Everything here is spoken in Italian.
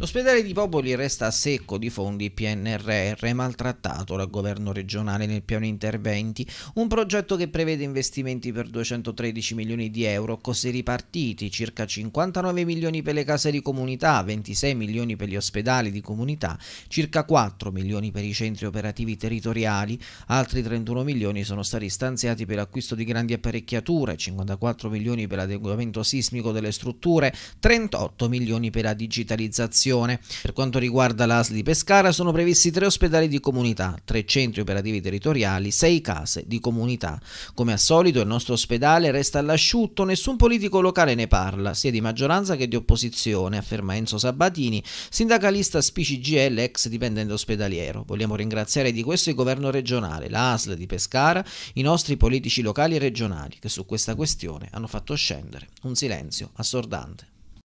L'ospedale di Popoli resta a secco di fondi PNRR maltrattato dal governo regionale nel piano interventi, un progetto che prevede investimenti per 213 milioni di euro, così ripartiti circa 59 milioni per le case di comunità, 26 milioni per gli ospedali di comunità, circa 4 milioni per i centri operativi territoriali, altri 31 milioni sono stati stanziati per l'acquisto di grandi apparecchiature, 54 milioni per l'adeguamento sismico delle strutture, 38 milioni per la digitalizzazione situazione. Per quanto riguarda l'ASL di Pescara sono previsti tre ospedali di comunità, tre centri operativi territoriali, sei case di comunità. Come al solito il nostro ospedale resta all'asciutto, nessun politico locale ne parla, sia di maggioranza che di opposizione, afferma Enzo Sabatini, sindacalista SPCGL ex dipendente ospedaliero. Vogliamo ringraziare di questo il governo regionale, l'ASL di Pescara, i nostri politici locali e regionali che su questa questione hanno fatto scendere un silenzio assordante.